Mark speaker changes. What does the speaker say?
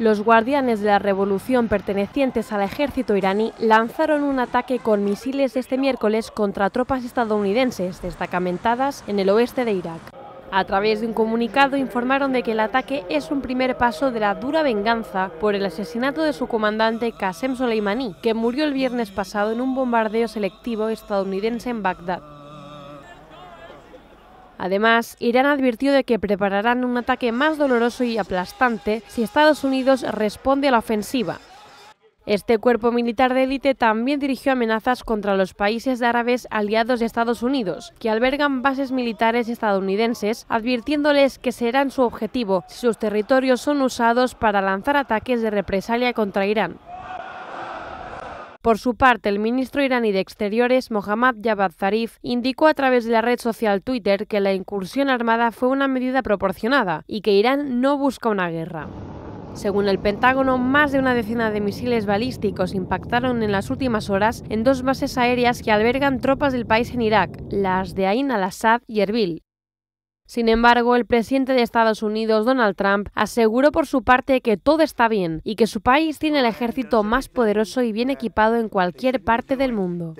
Speaker 1: Los guardianes de la revolución pertenecientes al ejército iraní lanzaron un ataque con misiles este miércoles contra tropas estadounidenses destacamentadas en el oeste de Irak. A través de un comunicado informaron de que el ataque es un primer paso de la dura venganza por el asesinato de su comandante Qasem Soleimani, que murió el viernes pasado en un bombardeo selectivo estadounidense en Bagdad. Además, Irán advirtió de que prepararán un ataque más doloroso y aplastante si Estados Unidos responde a la ofensiva. Este cuerpo militar de élite también dirigió amenazas contra los países árabes aliados de Estados Unidos, que albergan bases militares estadounidenses, advirtiéndoles que serán su objetivo si sus territorios son usados para lanzar ataques de represalia contra Irán. Por su parte, el ministro iraní de Exteriores, Mohammad Javad Zarif, indicó a través de la red social Twitter que la incursión armada fue una medida proporcionada y que Irán no busca una guerra. Según el Pentágono, más de una decena de misiles balísticos impactaron en las últimas horas en dos bases aéreas que albergan tropas del país en Irak, las de Ain al-Assad y Erbil, sin embargo, el presidente de Estados Unidos, Donald Trump, aseguró por su parte que todo está bien y que su país tiene el ejército más poderoso y bien equipado en cualquier parte del mundo.